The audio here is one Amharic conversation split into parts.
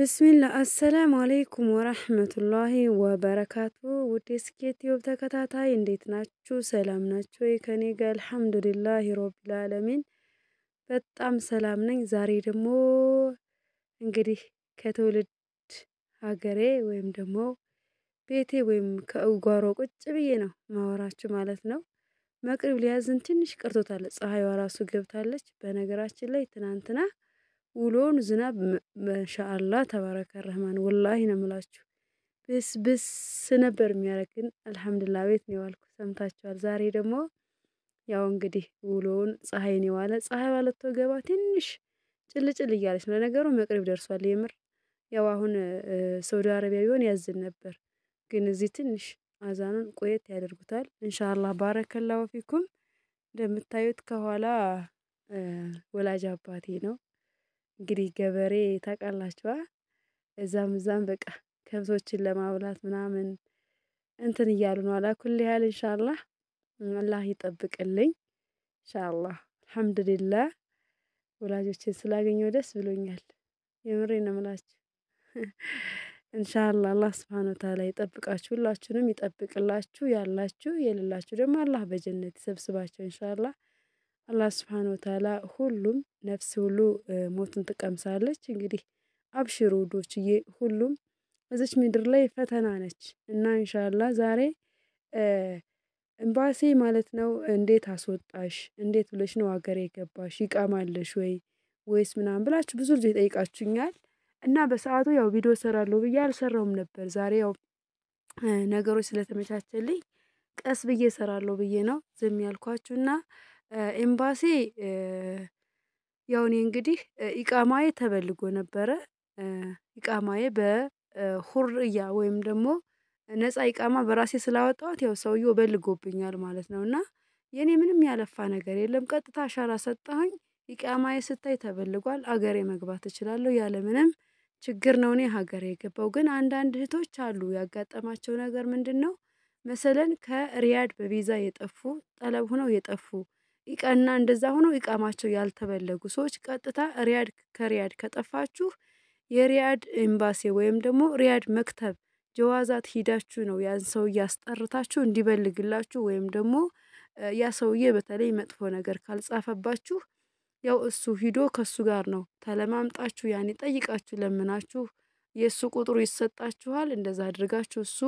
ብስሚላ አሰላሙ አለይኩም ወራህመቱላሂ ወበረካቱ። ውድ ስኬት ዩብ ተከታታይ እንዴት ናችሁ? ሰላም ናችሁ? ከኔ ጋር አልሐምዱሊላሂ ረቢል ዓለሚን በጣም ሰላም ነኝ። ዛሬ ደግሞ እንግዲህ ከትውልድ ሀገሬ ወይም ደግሞ ቤቴ ወይም ከእጓሮ ቁጭ ብዬ ነው ማወራችሁ ማለት ነው። መቅሪብ ሊያዝን ትንሽ ቀርቶታል። ፀሐይዋ ራሱ ገብታለች። በነገራችን ላይ ትናንትና ውሎውን ዝናብ ማሻአላ ተባረከ ረህማን ወላሂ ነው የምላችሁ። ብስብስ ነበር የሚያደርግን አልሐምዱሊላ ቤት ነው የዋልኩ። ሰምታችኋል። ዛሬ ደግሞ ያው እንግዲህ ውሎውን ፀሐይን የዋለ። ፀሐይ ማለት ገባ ትንሽ ጭልጭል እያለች ነው። ለነገሩ መቅሪብ ደርሷል። የምር ያው አሁን ሳውዲ አረቢያ ቢሆን ያዝን ነበር፣ ግን እዚህ ትንሽ አዛኑን ቆየት ያደርጉታል። እንሻላ ባረከላሁ ፊኩም። እንደምታዩት ከኋላ ወላጅ አባቴ ነው። እንግዲህ ገበሬ ታውቃላችኋ እዛም እዛም በቃ ከብቶችን ለማብላት ምናምን እንትን እያሉ ነው። አላ ኩል ሀል ኢንሻአላህ አላህ ይጠብቅልኝ። ኢንሻአላህ አልሐምዱሊላህ ወላጆችን ስላገኘው ደስ ብሎኛል። የምሬን ነው የምላችሁ። ኢንሻአላህ አላህ ስብሃነ ወተዓላ ይጠብቃችሁ ሁላችሁንም ይጠብቅላችሁ ያላችሁ የሌላችሁ ደግሞ አላህ በጀነት ይሰብስባችሁ ኢንሻአላህ አላህ ስብሓን ወተዓላ ሁሉም ነፍስ ሁሉ ሞትን ትቀምሳለች። እንግዲህ አብሽሩ ውዶችዬ፣ ሁሉም እዚች ምድር ላይ ፈተና ነች እና እንሻላ ዛሬ ኤምባሲ ማለት ነው እንዴት አስወጣሽ? እንዴት ብለሽ ነው ሀገር የገባሽ? ይቃማለሽ ወይ ወይስ ምናምን ብላችሁ ብዙ ልጅ ይጠይቃችሁኛል። እና በሰዓቱ ያው ቪዲዮ ሰራለሁ ብዬ አልሰራውም ነበር። ዛሬ ያው ነገሮች ስለተመቻቸልኝ ቀስ ብዬ ሰራለሁ ብዬ ነው ዝም ያልኳችሁና ኤምባሲ ያው እኔ እንግዲህ ኢቃማዬ ተበልጎ ነበረ። ኢቃማዬ በሁርያ ወይም ደግሞ ነጻ ኢቃማ በራሴ ስላወጣት ያው ሰውየው በልጎብኛል ማለት ነው። እና የኔ ምንም ያለፋ ነገር የለም ቀጥታ አሻራ ሰጠሁኝ ኢቃማዬ ስታይ ተበልጓል ሀገሬ መግባት እችላለሁ ያለምንም ችግር ነው። እኔ ሀገሬ የገባው ግን አንዳንድ እህቶች አሉ ያጋጠማቸው ነገር ምንድነው? መሰለን ከሪያድ በቪዛ የጠፉ ጠለብ ሆነው የጠፉ ኢቃና እንደዛ ሆኖ ይቃማቸው ያልተበለጉ ሰዎች ቀጥታ ሪያድ ከሪያድ ከጠፋችሁ የሪያድ ኤምባሲ ወይም ደግሞ ሪያድ መክተብ ጀዋዛት ሂዳችሁ ነው ያን ሰውዬ አስጠርታችሁ እንዲበልግላችሁ ወይም ደግሞ ያ ሰውዬ በተለይ መጥፎ ነገር ካልጻፈባችሁ ያው እሱ ሂዶ ከሱ ጋር ነው ተለማምጣችሁ ያኔ ጠይቃችሁ ለምናችሁ የእሱ ቁጥሩ ይሰጣችኋል እንደዛ አድርጋችሁ እሱ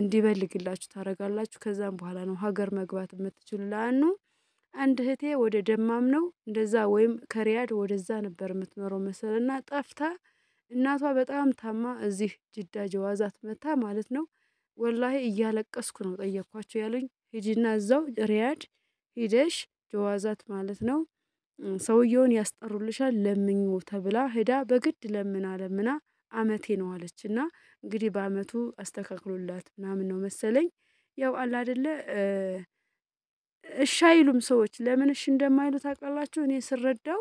እንዲበልግላችሁ ታደርጋላችሁ። ከዛም በኋላ ነው ሀገር መግባት የምትችሉ ላኑ አንድ እህቴ ወደ ደማም ነው እንደዛ ወይም ከሪያድ ወደዛ ነበር የምትኖረው መሰልና ጠፍታ እናቷ በጣም ታማ እዚህ ጅዳ ጀዋዛት መታ ማለት ነው። ወላሂ እያለቀስኩ ነው ጠየኳቸው ያሉኝ ሂጂና እዛው ሪያድ ሂደሽ ጀዋዛት ማለት ነው። ሰውየውን ያስጠሩልሻል ለምኙ ተብላ ሂዳ በግድ ለምና ለምና አመቴ ነው አለች እና እንግዲህ በአመቱ አስተካክሎላት ምናምን ነው መሰለኝ። ያው አለ አይደለ እሺ አይሉም ሰዎች። ለምን እሺ እንደማይሉ ታውቃላችሁ? እኔ ስረዳው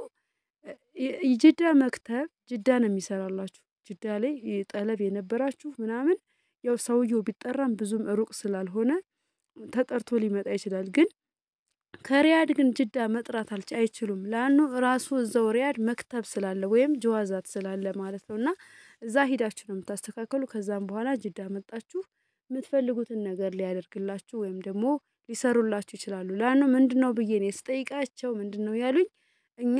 የጅዳ መክተብ ጅዳ ነው የሚሰራላችሁ። ጅዳ ላይ ጠለብ የነበራችሁ ምናምን ያው ሰውየው ቢጠራም ብዙም ሩቅ ስላልሆነ ተጠርቶ ሊመጣ ይችላል። ግን ከሪያድ ግን ጅዳ መጥራት አልች አይችሉም። ለአኑ ራሱ እዛው ሪያድ መክተብ ስላለ ወይም ጀዋዛት ስላለ ማለት ነው። እና እዛ ሂዳችሁ ነው የምታስተካከሉ። ከዛም በኋላ ጅዳ መጣችሁ የምትፈልጉትን ነገር ሊያደርግላችሁ ወይም ደግሞ ሊሰሩላችሁ ይችላሉ። ላነው ምንድነው ብዬ እኔ ስጠይቃቸው ምንድነው ያሉኝ? እኛ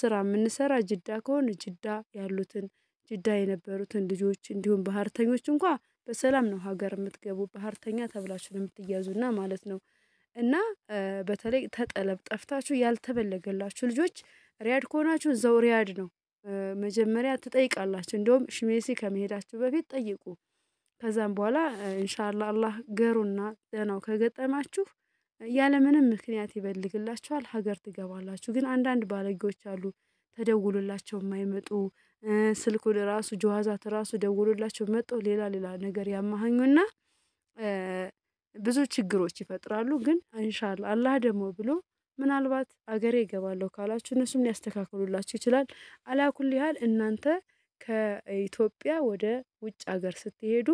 ስራ የምንሰራ ጅዳ ከሆነ ጅዳ ያሉትን ጅዳ የነበሩትን ልጆች እንዲሁም ባህርተኞች እንኳ በሰላም ነው ሀገር የምትገቡ ባህርተኛ ተብላችሁ ነው የምትያዙና ማለት ነው። እና በተለይ ተጠለብ ጠፍታችሁ ያልተበለገላችሁ ልጆች ሪያድ ከሆናችሁ እዛው ሪያድ ነው። መጀመሪያ ትጠይቃላችሁ እንዲሁም ሽሜሲ ከመሄዳችሁ በፊት ጠይቁ ከዛም በኋላ እንሻላ አላህ ገሩና ደህናው ከገጠማችሁ ያለ ምንም ምክንያት ይበልግላችኋል ሀገር ትገባላችሁ። ግን አንዳንድ ባለጌዎች አሉ ተደውሉላቸው የማይመጡ ስልኩ ራሱ ጀዋዛት ራሱ ደውሉላቸው መጦ ሌላ ሌላ ነገር ያማሃኙና ብዙ ችግሮች ይፈጥራሉ። ግን ኢንሻአላህ አላህ ደግሞ ብሎ ምናልባት አገሬ እገባለሁ ካላችሁ እነሱም ሊያስተካክሉላችሁ ይችላል። አላኩል ኩሊ እናንተ ከኢትዮጵያ ወደ ውጭ ሀገር ስትሄዱ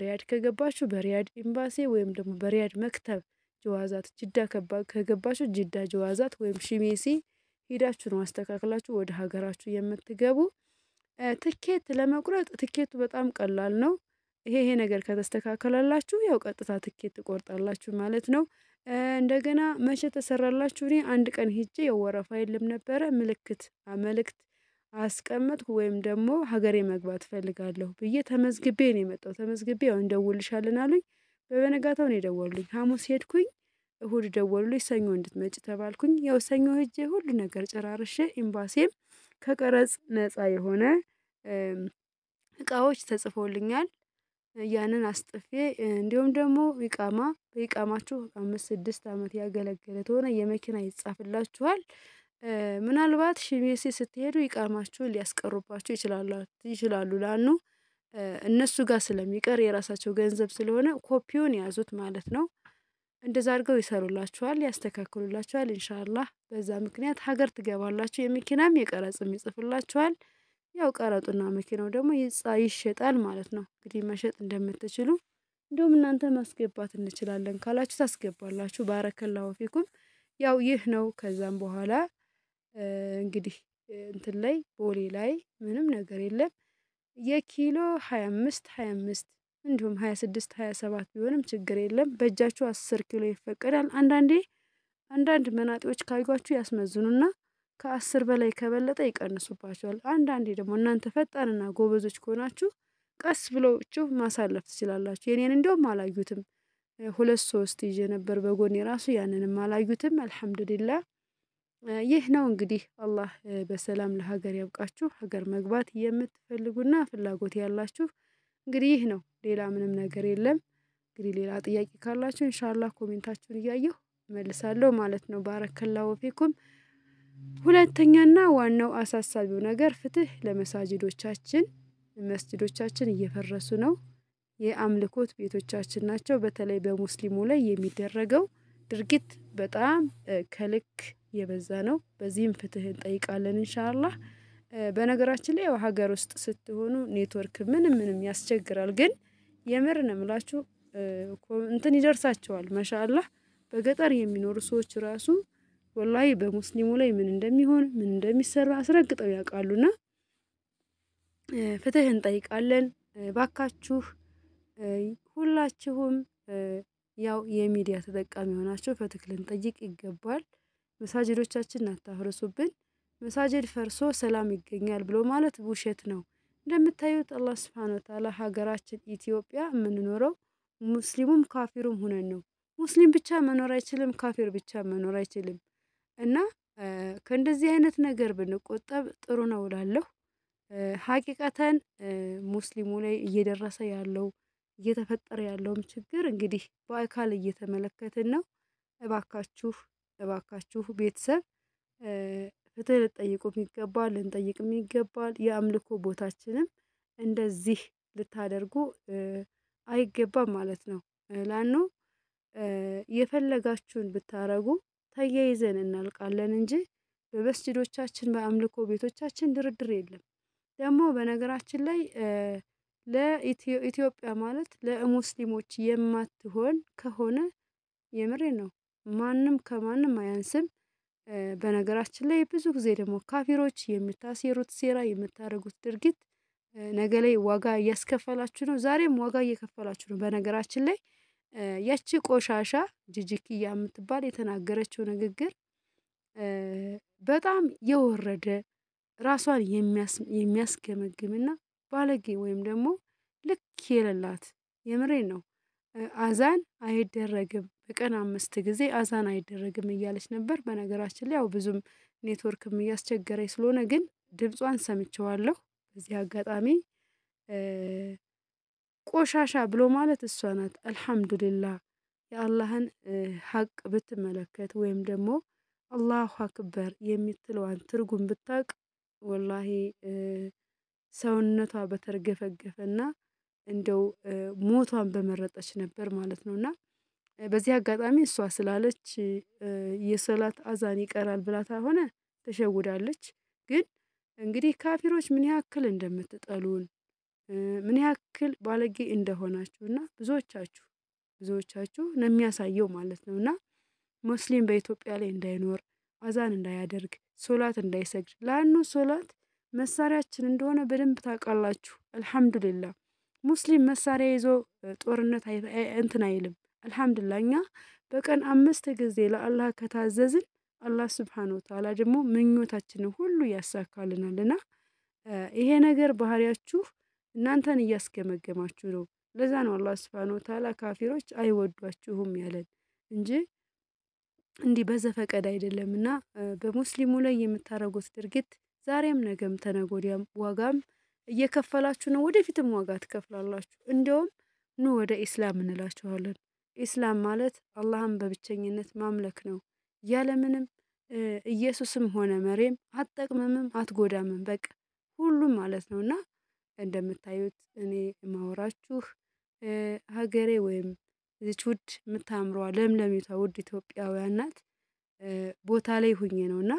ሪያድ ከገባችሁ በሪያድ ኤምባሲ ወይም ደግሞ በሪያድ መክተብ ጀዋዛት፣ ጅዳ ከገባችሁ ጅዳ ጀዋዛት ወይም ሽሜሲ ሂዳችሁ ነው አስተካክላችሁ ወደ ሀገራችሁ የምትገቡ። ትኬት ለመቁረጥ ትኬቱ በጣም ቀላል ነው። ይሄ ይሄ ነገር ከተስተካከላላችሁ ያው ቀጥታ ትኬት ትቆርጣላችሁ ማለት ነው። እንደገና መቼ ተሰራላችሁ? እኔ አንድ ቀን ሄጄ የወረፋ የለም ነበረ ምልክት መልእክት አስቀመጥኩ ወይም ደግሞ ሀገሬ መግባት ፈልጋለሁ ብዬ ተመዝግቤ ነው የመጣው። ተመዝግቤ ያው እንደውልሻለን አሉኝ። በበነጋታው ነው የደወሉኝ። ሀሙስ ሄድኩኝ። እሁድ ደወሉልኝ ሰኞ እንድትመጭ ተባልኩኝ ያው ሰኞ ሄጄ ሁሉ ነገር ጨራርሼ ኤምባሲም ከቀረጽ ነጻ የሆነ እቃዎች ተጽፎልኛል። ያንን አስጥፌ እንዲሁም ደግሞ ኢቃማ በኢቃማችሁ አምስት ስድስት አመት ያገለገለ ተሆነ የመኪና ይጻፍላችኋል ምናልባት ሺሜሲ ስትሄዱ ኢቃማችሁን ሊያስቀሩባችሁ ይችላሉ ላኑ እነሱ ጋር ስለሚቀር የራሳቸው ገንዘብ ስለሆነ ኮፒውን ያዙት ማለት ነው። እንደዛ አድርገው ይሰሩላችኋል ያስተካክሉላችኋል እንሻላ በዛ ምክንያት ሀገር ትገባላችሁ የመኪናም የቀረጽም ይጽፉላችኋል። ያው ቀረጡና መኪናው ደግሞ ይሸጣል ማለት ነው። እንግዲህ መሸጥ እንደምትችሉ እንደውም እናንተ ማስገባት እንችላለን ካላችሁ ታስገባላችሁ ባረከላሁ ፊኩም። ያው ይህ ነው ከዛም በኋላ እንግዲህ እንትን ላይ ቦሌ ላይ ምንም ነገር የለም። የኪሎ ሃያ አምስት ሃያ አምስት እንዲሁም ሃያ ስድስት ሰባት ቢሆንም ችግር የለም በእጃችሁ አስር ኪሎ ይፈቀዳል። አንዳንዴ አንዳንድ መናጤዎች ካዩችሁ ያስመዝኑና ከአስር በላይ ከበለጠ ይቀንሱባችኋል። አንዳንዴ ደግሞ እናንተ ፈጣንና ጎበዞች ከሆናችሁ ቀስ ብላችሁ ማሳለፍ ትችላላችሁ። የኔን እንዲሁም አላዩትም። ሁለት ሶስት ይዤ ነበር በጎኔ ራሱ ያንንም አላዩትም አልሐምዱሊላህ ይህ ነው እንግዲህ አላህ በሰላም ለሀገር ያብቃችሁ ሀገር መግባት የምትፈልጉና ፍላጎት ያላችሁ እንግዲህ ይህ ነው ሌላ ምንም ነገር የለም። እንግዲህ ሌላ ጥያቄ ካላችሁ ኢንሻአላህ ኮሜንታችሁን እያየሁ እመልሳለሁ ማለት ነው። ባረከላ ወፌኩም ሁለተኛና ዋናው አሳሳቢው ነገር ፍትህ ለመሳጅዶቻችን መስጂዶቻችን እየፈረሱ ነው። የአምልኮት ቤቶቻችን ናቸው በተለይ በሙስሊሙ ላይ የሚደረገው ድርጊት በጣም ከልክ የበዛ ነው። በዚህም ፍትህ እንጠይቃለን እንሻላ። በነገራችን ላይ ሀገር ውስጥ ስትሆኑ ኔትወርክ ምንም ምንም ያስቸግራል። ግን የምር ነው ምላችሁ እንትን ይደርሳቸዋል መሻላ በገጠር የሚኖሩ ሰዎች ራሱ ወላሂ በሙስሊሙ ላይ ምን እንደሚሆን ምን እንደሚሰራ አስረግጠው ያውቃሉና ፍትህ እንጠይቃለን። ባካችሁ ሁላችሁም ያው የሚዲያ ተጠቃሚ ሆናችሁ ፍትህ ልንጠይቅ ይገባል። መሳጅዶቻችን አታፍርሱብን፣ መሳጅድ ፈርሶ ሰላም ይገኛል ብሎ ማለት ውሸት ነው። እንደምታዩት አላህ ስብሐነ ወተዓላ ሀገራችን ኢትዮጵያ የምንኖረው ሙስሊሙም ካፊሩም ሁነን ነው። ሙስሊም ብቻ መኖር አይችልም፣ ካፊር ብቻ መኖር አይችልም። እና ከእንደዚህ አይነት ነገር ብንቆጠብ ጥሩ ነው እላለሁ። ሀቂቀተን ሙስሊሙ ላይ እየደረሰ ያለው እየተፈጠረ ያለውም ችግር እንግዲህ በአካል እየተመለከትን ነው። እባካችሁ እባካችሁ ቤተሰብ ፍትህ ልጠይቁ ይገባል፣ ልንጠይቅ ይገባል። የአምልኮ ቦታችንም እንደዚህ ልታደርጉ አይገባም ማለት ነው። ላኖ የፈለጋችሁን ብታረጉ ተያይዘን እናልቃለን እንጂ በመስጅዶቻችን በአምልኮ ቤቶቻችን ድርድር የለም። ደግሞ በነገራችን ላይ ለኢትዮጵያ ማለት ለሙስሊሞች የማትሆን ከሆነ የምሬ ነው ማንም ከማንም አያንስም። በነገራችን ላይ ብዙ ጊዜ ደግሞ ካፊሮች የምታሴሩት ሴራ የምታደርጉት ድርጊት ነገ ላይ ዋጋ እያስከፈላችሁ ነው። ዛሬም ዋጋ እየከፈላችሁ ነው። በነገራችን ላይ ያቺ ቆሻሻ ጅጅክያ የምትባል የተናገረችው ንግግር በጣም የወረደ ራሷን የሚያስገመግምና ባለጌ ወይም ደግሞ ልክ የሌላት የምሬን ነው። አዛን አይደረግም በቀን አምስት ጊዜ አዛን አይደረግም እያለች ነበር። በነገራችን ላይ ያው ብዙም ኔትወርክም እያስቸገረኝ ስለሆነ ግን ድምጿን ሰምቸዋለሁ። በዚህ አጋጣሚ ቆሻሻ ብሎ ማለት እሷ ናት። አልሐምዱሊላህ የአላህን ሀቅ ብትመለከት ወይም ደግሞ አላሁ አክበር የምትለዋን ትርጉም ብታውቅ ወላሂ ሰውነቷ በተርገፈገፈና እንደው ሞቷን በመረጠች ነበር ማለት ነውና በዚህ አጋጣሚ እሷ ስላለች የሰላት አዛን ይቀራል ብላታ ሆነ ተሸውዳለች። ግን እንግዲህ ካፊሮች ምን ያክል እንደምትጠሉን ምን ያክል ባለጌ እንደሆናችሁ እና ብዙዎቻችሁ ብዙዎቻችሁ ነው የሚያሳየው ማለት ነው። እና ሙስሊም በኢትዮጵያ ላይ እንዳይኖር አዛን እንዳያደርግ ሶላት እንዳይሰግድ ለአኑ ሶላት መሳሪያችን እንደሆነ በደንብ ታውቃላችሁ። አልሐምዱሊላ ሙስሊም መሳሪያ ይዞ ጦርነት እንትን አይልም አልሐምዱሊላህ እኛ በቀን አምስት ጊዜ ለአላህ ከታዘዝን አላህ ስብሓን ወተዓላ ደግሞ ምኞታችንን ሁሉ ያሳካልናልና ይሄ ነገር ባህሪያችሁ እናንተን እያስገመገማችሁ ነው። ለዛ ነው አላህ ስብሓን ወተዓላ ካፊሮች አይወዷችሁም ያለን እንጂ እንዲህ በዘፈቀድ አይደለምና በሙስሊሙ ላይ የምታደርጉት ድርጊት ዛሬም ነገም ተነጎዲያም ዋጋም እየከፈላችሁ ነው። ወደፊትም ዋጋ ትከፍላላችሁ። እንደውም ኑ ወደ ኢስላም እንላችኋለን። ኢስላም ማለት አላህን በብቸኝነት ማምለክ ነው። ያለምንም ኢየሱስም ሆነ መሬም አትጠቅምምም አትጎዳምም በቃ ሁሉም ማለት ነው። እና እንደምታዩት እኔ ማወራችሁ ሀገሬ ወይም እዚች ውድ የምታምረዋ ለምለሚቷ ውድ ኢትዮጵያውያን ናት። ቦታ ላይ ሁኜ ነው እና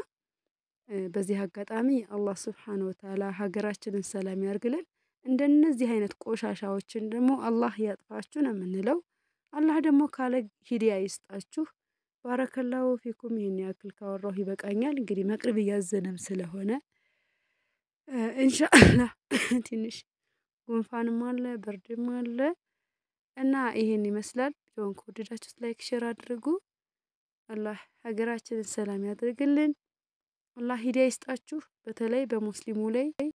በዚህ አጋጣሚ አላህ ስብሓን ወተዓላ ሀገራችንን ሰላም ያርግልን። እንደነዚህ አይነት ቆሻሻዎችን ደግሞ አላህ ያጥፋችሁ ነው የምንለው አላህ ደግሞ ካለ ሂዲያ ይስጣችሁ። ባረከላሁ ፊኩም። ይህን ያክል ካወራሁ ይበቃኛል። እንግዲህ መቅረብ እያዘነም ስለሆነ ኢንሻአላህ ትንሽ ጉንፋንም አለ ብርድም አለ እና ይህን ይመስላል። ቪዲዮውን ከወደዳችሁት ላይክ፣ ሼር አድርጉ። አላህ ሀገራችንን ሰላም ያደርግልን አላህ ሂዲያ ይስጣችሁ። በተለይ በሙስሊሙ ላይ